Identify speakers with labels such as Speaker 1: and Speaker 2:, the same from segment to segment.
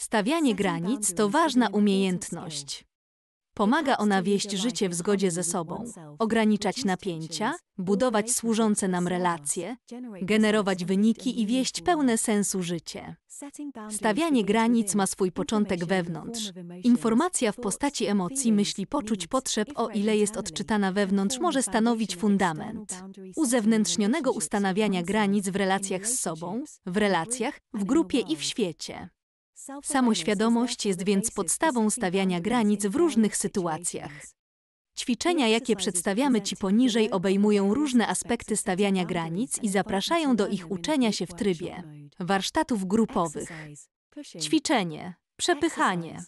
Speaker 1: Stawianie granic to ważna umiejętność. Pomaga ona wieść życie w zgodzie ze sobą, ograniczać napięcia, budować służące nam relacje, generować wyniki i wieść pełne sensu życie. Stawianie granic ma swój początek wewnątrz. Informacja w postaci emocji, myśli, poczuć, potrzeb, o ile jest odczytana wewnątrz, może stanowić fundament uzewnętrznionego ustanawiania granic w relacjach z sobą, w relacjach, w grupie i w świecie. Samoświadomość jest więc podstawą stawiania granic w różnych sytuacjach. Ćwiczenia, jakie przedstawiamy Ci poniżej, obejmują różne aspekty stawiania granic i zapraszają do ich uczenia się w trybie warsztatów grupowych.
Speaker 2: Ćwiczenie,
Speaker 1: przepychanie.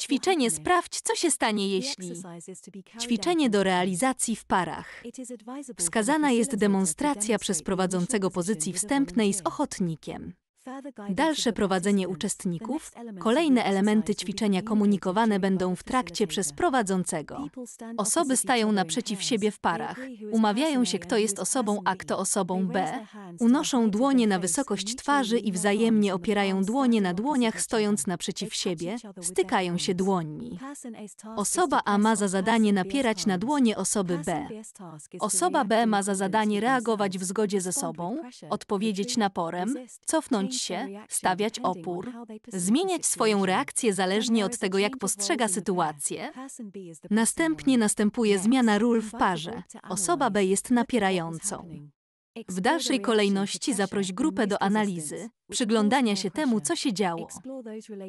Speaker 1: Ćwiczenie sprawdź, co się stanie jeśli. Ćwiczenie do realizacji w parach. Wskazana jest demonstracja przez prowadzącego pozycji wstępnej z ochotnikiem. Dalsze prowadzenie uczestników, kolejne elementy ćwiczenia komunikowane będą w trakcie przez prowadzącego. Osoby stają naprzeciw siebie w parach, umawiają się kto jest osobą A, kto osobą B, unoszą dłonie na wysokość twarzy i wzajemnie opierają dłonie na dłoniach stojąc naprzeciw siebie, stykają się dłońmi.
Speaker 2: Osoba A ma za zadanie
Speaker 1: napierać na dłonie osoby B. Osoba B ma za zadanie reagować w zgodzie ze sobą, odpowiedzieć naporem, cofnąć bronić się, stawiać opór, zmieniać swoją reakcję zależnie od tego, jak postrzega sytuację. Następnie następuje zmiana ról w parze. Osoba B jest napierającą. W dalszej kolejności zaproś grupę do analizy, przyglądania się temu, co się działo.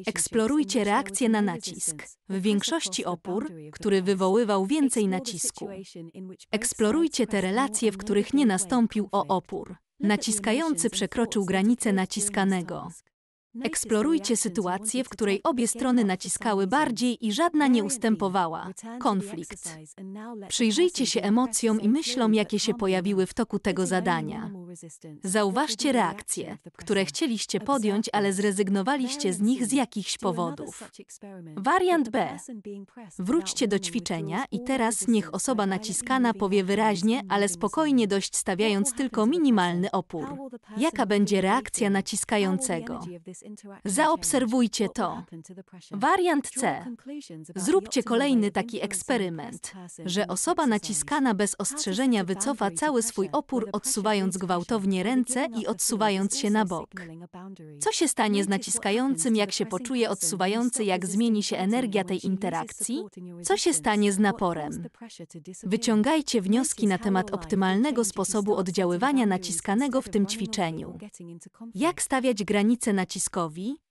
Speaker 1: Eksplorujcie reakcję na nacisk, w większości opór, który wywoływał więcej nacisku. Eksplorujcie te relacje, w których nie nastąpił o opór. Naciskający przekroczył granicę naciskanego. No Eksplorujcie sytuację, w której obie strony naciskały bardziej i żadna nie ustępowała. Konflikt. Przyjrzyjcie się emocjom i myślom, jakie się pojawiły w toku tego zadania. Zauważcie reakcje, które chcieliście podjąć, ale zrezygnowaliście z nich z jakichś powodów. Wariant B. Wróćcie do ćwiczenia i teraz niech osoba naciskana powie wyraźnie, ale spokojnie dość stawiając tylko minimalny opór. Jaka będzie reakcja naciskającego? Zaobserwujcie to. Wariant C. Zróbcie kolejny taki eksperyment, że osoba naciskana bez ostrzeżenia wycofa cały swój opór, odsuwając gwałtownie ręce i odsuwając się na bok. Co się stanie z naciskającym, jak się poczuje odsuwający, jak zmieni się energia tej interakcji? Co się stanie z naporem?
Speaker 2: Wyciągajcie
Speaker 1: wnioski na temat optymalnego sposobu oddziaływania naciskanego w tym ćwiczeniu. Jak stawiać granice nacisku?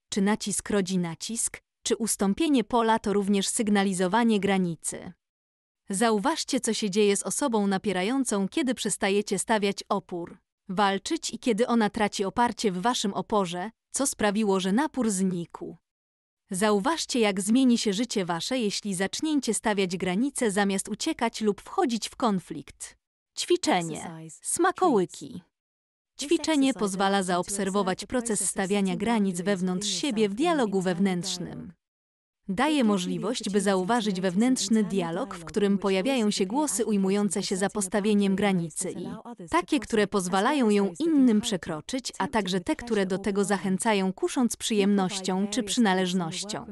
Speaker 1: czy nacisk rodzi nacisk, czy ustąpienie pola to również sygnalizowanie granicy. Zauważcie, co się dzieje z osobą napierającą, kiedy przestajecie stawiać opór, walczyć i kiedy ona traci oparcie w waszym oporze, co sprawiło, że napór znikł. Zauważcie, jak zmieni się życie wasze, jeśli zaczniecie stawiać granice zamiast uciekać lub wchodzić w konflikt. Ćwiczenie. Smakołyki. No tak, Ćwiczenie pozwala zaobserwować proces stawiania granic wewnątrz siebie w dialogu wewnętrznym. Daje możliwość, by zauważyć wewnętrzny dialog, w którym pojawiają się głosy ujmujące się za postawieniem granicy i takie, które pozwalają ją innym przekroczyć, a także te, które do tego zachęcają, kusząc przyjemnością czy przynależnością.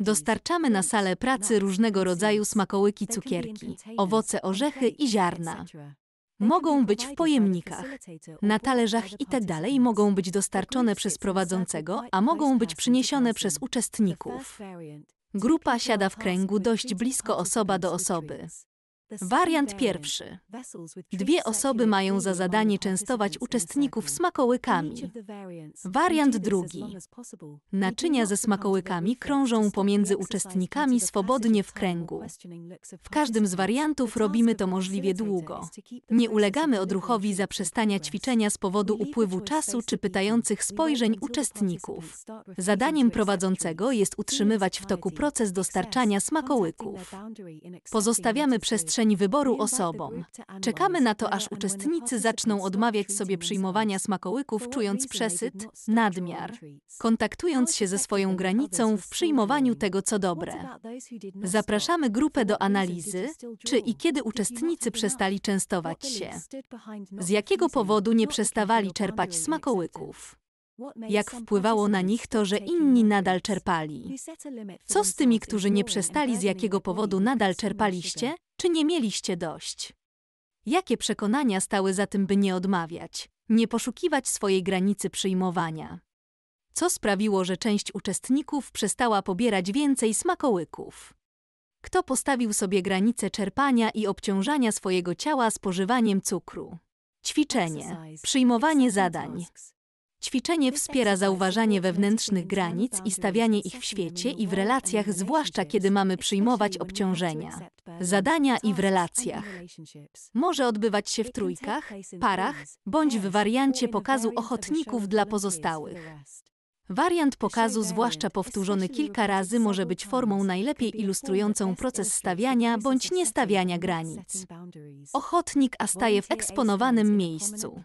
Speaker 1: Dostarczamy na salę pracy różnego rodzaju smakołyki, cukierki, owoce, orzechy i ziarna. Mogą być w pojemnikach, na talerzach itd. Tak mogą być dostarczone przez prowadzącego, a mogą być przyniesione przez uczestników. Grupa siada w kręgu dość blisko osoba do osoby. Wariant pierwszy. Dwie osoby mają za zadanie częstować uczestników smakołykami. Wariant drugi. Naczynia ze smakołykami krążą pomiędzy uczestnikami swobodnie w kręgu. W każdym z wariantów robimy to możliwie długo. Nie ulegamy odruchowi zaprzestania ćwiczenia z powodu upływu czasu czy pytających spojrzeń uczestników. Zadaniem prowadzącego jest utrzymywać w toku proces dostarczania smakołyków. Pozostawiamy przestrzeń przestrzeń wyboru osobom. Czekamy na to, aż uczestnicy zaczną odmawiać sobie przyjmowania smakołyków, czując przesyt, nadmiar, kontaktując się ze swoją granicą w przyjmowaniu tego, co dobre.
Speaker 2: Zapraszamy
Speaker 1: grupę do analizy, czy i kiedy uczestnicy przestali częstować się, z jakiego powodu nie przestawali czerpać smakołyków. Jak wpływało na nich to, że inni nadal czerpali? Co z tymi, którzy nie przestali, z jakiego powodu nadal czerpaliście, czy nie mieliście dość? Jakie przekonania stały za tym, by nie odmawiać, nie poszukiwać swojej granicy przyjmowania? Co sprawiło, że część uczestników przestała pobierać więcej smakołyków? Kto postawił sobie granice czerpania i obciążania swojego ciała spożywaniem cukru? Ćwiczenie, przyjmowanie zadań, Ćwiczenie wspiera zauważanie wewnętrznych granic i stawianie ich w świecie i w relacjach, zwłaszcza kiedy mamy przyjmować obciążenia, zadania i w relacjach. Może odbywać się w trójkach, parach bądź w wariancie pokazu ochotników dla pozostałych. Wariant pokazu, zwłaszcza powtórzony kilka razy, może być formą najlepiej ilustrującą proces stawiania bądź niestawiania granic. Ochotnik a staje w eksponowanym miejscu.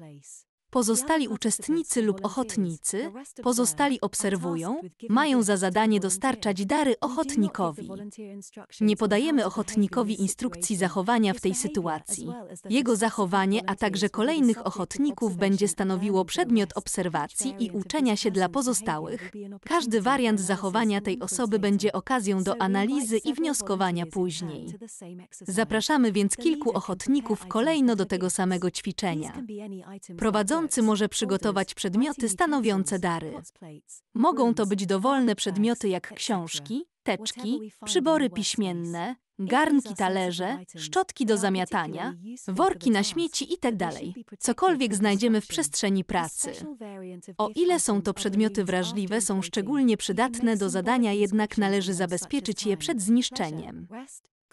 Speaker 1: Pozostali uczestnicy lub ochotnicy, pozostali obserwują, mają za zadanie dostarczać dary ochotnikowi. Nie podajemy ochotnikowi instrukcji zachowania w tej sytuacji. Jego zachowanie, a także kolejnych ochotników będzie stanowiło przedmiot obserwacji i uczenia się dla pozostałych. Każdy wariant zachowania tej osoby będzie okazją do analizy i wnioskowania później. Zapraszamy więc kilku ochotników kolejno do tego samego ćwiczenia. Prowadzony Darczyńcy może przygotować przedmioty stanowiące dary. Mogą to być dowolne przedmioty jak książki, teczki, przybory piśmienne, garnki, talerze, szczotki do zamiatania, worki na śmieci itd. Tak Cokolwiek znajdziemy w przestrzeni pracy. O ile są to przedmioty wrażliwe, są szczególnie przydatne do zadania, jednak należy zabezpieczyć je przed zniszczeniem.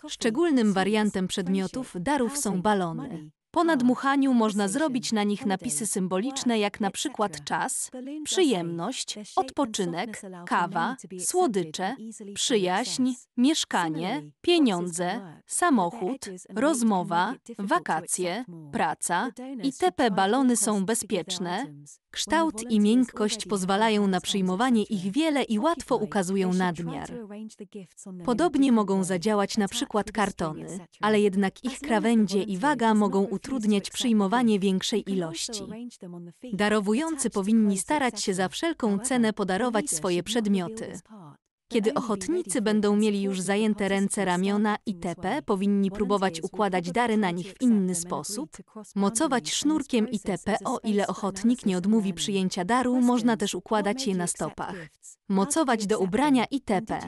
Speaker 1: Szczególnym wariantem przedmiotów darów są balony. Po nadmuchaniu można zrobić na nich napisy symboliczne, jak na przykład czas, przyjemność, odpoczynek, kawa, słodycze, przyjaźń, mieszkanie, pieniądze, samochód, rozmowa, wakacje, praca itp. balony są bezpieczne, Kształt i miękkość pozwalają na przyjmowanie ich wiele i łatwo ukazują nadmiar. Podobnie mogą zadziałać na przykład kartony, ale jednak ich krawędzie i waga mogą utrudniać przyjmowanie większej ilości. Darowujący powinni starać się za wszelką cenę podarować swoje przedmioty. Kiedy ochotnicy będą mieli już zajęte ręce, ramiona itp., powinni próbować układać dary na nich w inny sposób, mocować sznurkiem itp., o ile ochotnik nie odmówi przyjęcia daru, można też układać je na stopach, mocować do ubrania itp.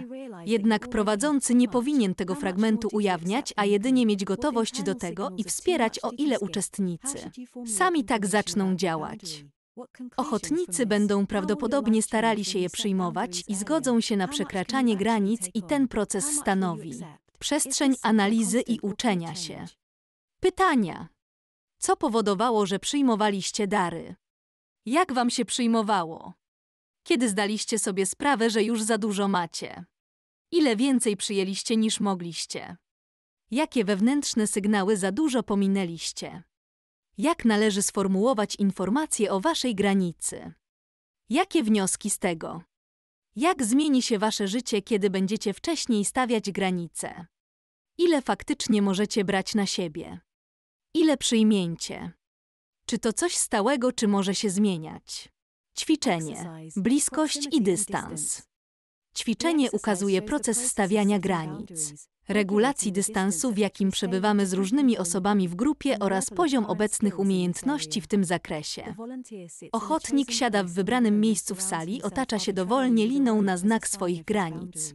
Speaker 1: Jednak prowadzący nie powinien tego fragmentu ujawniać, a jedynie mieć gotowość do tego i wspierać o ile uczestnicy. Sami tak zaczną działać. Ochotnicy będą no, prawdopodobnie starali się je przyjmować i zgodzą się na przekraczanie granic i ten proces stanowi przestrzeń analizy i uczenia się. Pytania. Co powodowało, że przyjmowaliście dary? Jak wam się przyjmowało? Kiedy zdaliście sobie sprawę, że już za dużo macie? Ile więcej przyjęliście niż mogliście? Jakie wewnętrzne sygnały za dużo pominęliście? Jak należy sformułować informacje o Waszej granicy? Jakie wnioski z tego? Jak zmieni się Wasze życie, kiedy będziecie wcześniej stawiać granice? Ile faktycznie możecie brać na siebie? Ile przyjmiecie? Czy to coś stałego, czy może się zmieniać? Ćwiczenie, bliskość i dystans. Ćwiczenie ukazuje proces stawiania granic, regulacji dystansu, w jakim przebywamy z różnymi osobami w grupie oraz poziom obecnych umiejętności w tym zakresie. Ochotnik siada w wybranym miejscu w sali, otacza się dowolnie liną na znak swoich granic.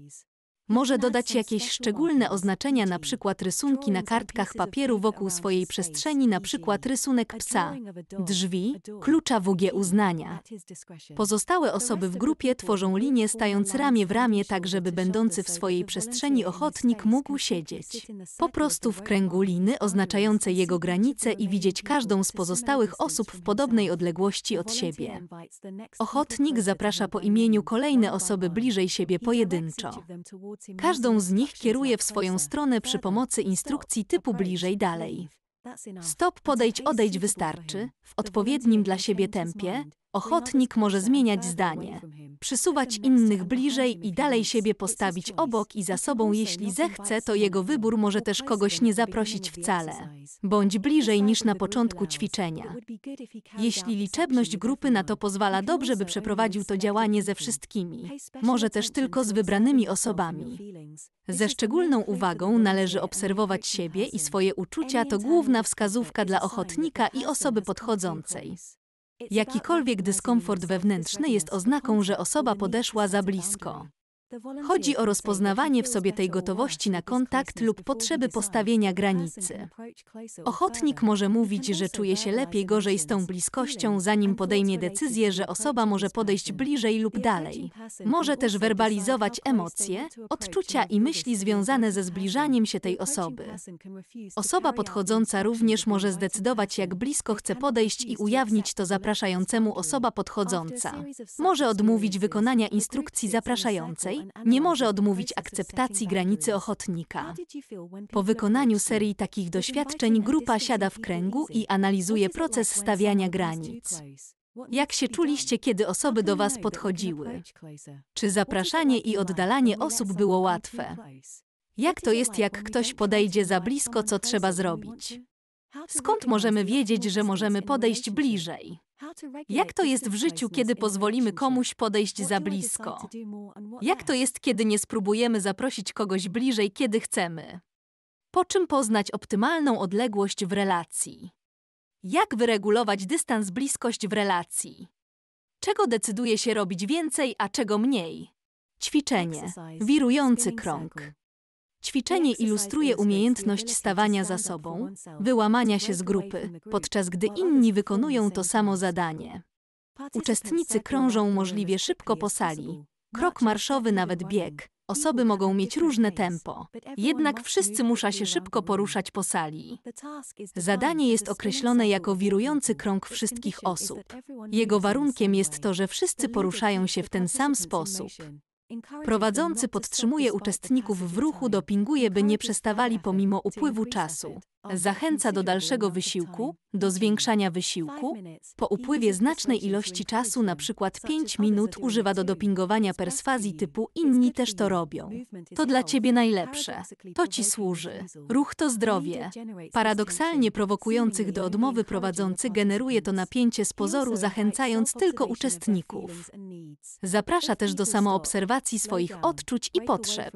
Speaker 1: Może dodać jakieś szczególne oznaczenia, na przykład rysunki na kartkach papieru wokół swojej przestrzeni, na przykład rysunek psa, drzwi, klucza WG uznania. Pozostałe osoby w grupie tworzą linię stając ramię w ramię, tak żeby będący w swojej przestrzeni ochotnik mógł siedzieć po prostu w kręgu liny oznaczające jego granice i widzieć każdą z pozostałych osób w podobnej odległości od siebie. Ochotnik zaprasza po imieniu kolejne osoby bliżej siebie pojedynczo. Każdą z nich kieruję w swoją stronę przy pomocy instrukcji typu bliżej dalej. Stop, podejdź, odejdź wystarczy, w odpowiednim dla siebie tempie, Ochotnik może zmieniać zdanie, przysuwać innych bliżej i dalej siebie postawić obok i za sobą, jeśli zechce, to jego wybór może też kogoś nie zaprosić wcale, bądź bliżej niż na początku ćwiczenia. Jeśli liczebność grupy na to pozwala, dobrze by przeprowadził to działanie ze wszystkimi, może też tylko z wybranymi osobami. Ze szczególną uwagą należy obserwować siebie i swoje uczucia, to główna wskazówka dla ochotnika i osoby podchodzącej. Jakikolwiek dyskomfort wewnętrzny jest oznaką, że osoba podeszła za blisko. Chodzi o rozpoznawanie w sobie tej gotowości na kontakt lub potrzeby postawienia granicy. Ochotnik może mówić, że czuje się lepiej, gorzej z tą bliskością, zanim podejmie decyzję, że osoba może podejść bliżej lub dalej. Może też werbalizować emocje, odczucia i myśli związane ze zbliżaniem się tej osoby. Osoba podchodząca również może zdecydować, jak blisko chce podejść i ujawnić to zapraszającemu osoba podchodząca. Może odmówić wykonania instrukcji zapraszającej, nie może odmówić akceptacji granicy ochotnika. Po wykonaniu serii takich doświadczeń grupa siada w kręgu i analizuje proces stawiania granic. Jak się czuliście, kiedy osoby do Was podchodziły? Czy zapraszanie i oddalanie osób było łatwe? Jak to jest, jak ktoś podejdzie za blisko, co trzeba zrobić? Skąd możemy wiedzieć, że możemy podejść bliżej?
Speaker 2: Jak to jest w
Speaker 1: życiu, kiedy pozwolimy komuś podejść za blisko? Jak to jest, kiedy nie spróbujemy zaprosić kogoś bliżej, kiedy chcemy? Po czym poznać optymalną odległość w relacji? Jak wyregulować dystans bliskość w relacji? Czego decyduje się robić więcej, a czego mniej? Ćwiczenie. Wirujący krąg. Ćwiczenie ilustruje umiejętność stawania za sobą, wyłamania się z grupy, podczas gdy inni wykonują to samo zadanie. Uczestnicy krążą możliwie szybko po sali. Krok marszowy, nawet bieg. Osoby mogą mieć różne tempo, jednak wszyscy muszą się szybko poruszać po sali. Zadanie jest określone jako wirujący krąg wszystkich osób. Jego warunkiem jest to, że wszyscy poruszają się w ten sam sposób. Prowadzący podtrzymuje uczestników w ruchu, dopinguje, by nie przestawali pomimo upływu czasu. Zachęca do dalszego wysiłku, do zwiększania wysiłku. Po upływie znacznej ilości czasu, na przykład 5 minut, używa do dopingowania perswazji typu inni też to robią. To dla ciebie najlepsze. To ci służy. Ruch to zdrowie. Paradoksalnie prowokujących do odmowy prowadzący generuje to napięcie z pozoru, zachęcając tylko uczestników. Zaprasza też do samoobserwacji swoich odczuć i potrzeb.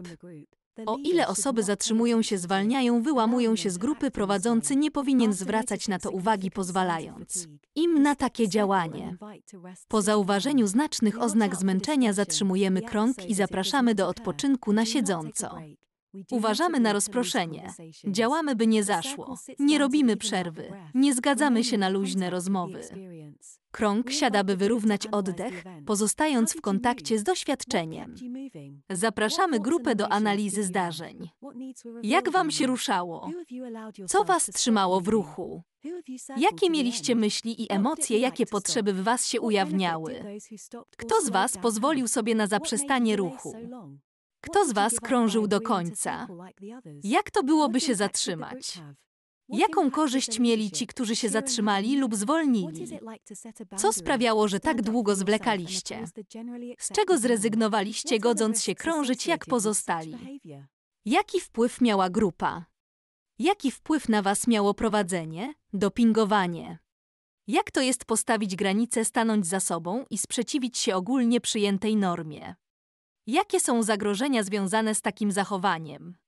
Speaker 1: O ile osoby zatrzymują się, zwalniają, wyłamują się z grupy, prowadzący nie powinien zwracać na to uwagi, pozwalając im na takie działanie. Po zauważeniu znacznych oznak zmęczenia zatrzymujemy krąg i zapraszamy do odpoczynku na siedząco. Uważamy na rozproszenie. Działamy, by nie zaszło. Nie robimy przerwy. Nie zgadzamy się na luźne rozmowy. Krąg siada, by wyrównać oddech, pozostając w kontakcie z doświadczeniem. Zapraszamy grupę do analizy zdarzeń. Jak wam się ruszało? Co was trzymało w ruchu? Jakie mieliście myśli i emocje, jakie potrzeby w was się ujawniały? Kto z was pozwolił sobie na zaprzestanie ruchu? Kto z was krążył do końca? Jak to byłoby się zatrzymać? Jaką korzyść mieli ci, którzy się zatrzymali lub zwolnili?
Speaker 2: Co sprawiało, że tak
Speaker 1: długo zwlekaliście? Z czego zrezygnowaliście, godząc się krążyć jak pozostali? Jaki wpływ miała grupa? Jaki wpływ na was miało prowadzenie, dopingowanie? Jak to jest postawić granice, stanąć za sobą i sprzeciwić się ogólnie przyjętej normie? Jakie są zagrożenia związane z takim zachowaniem?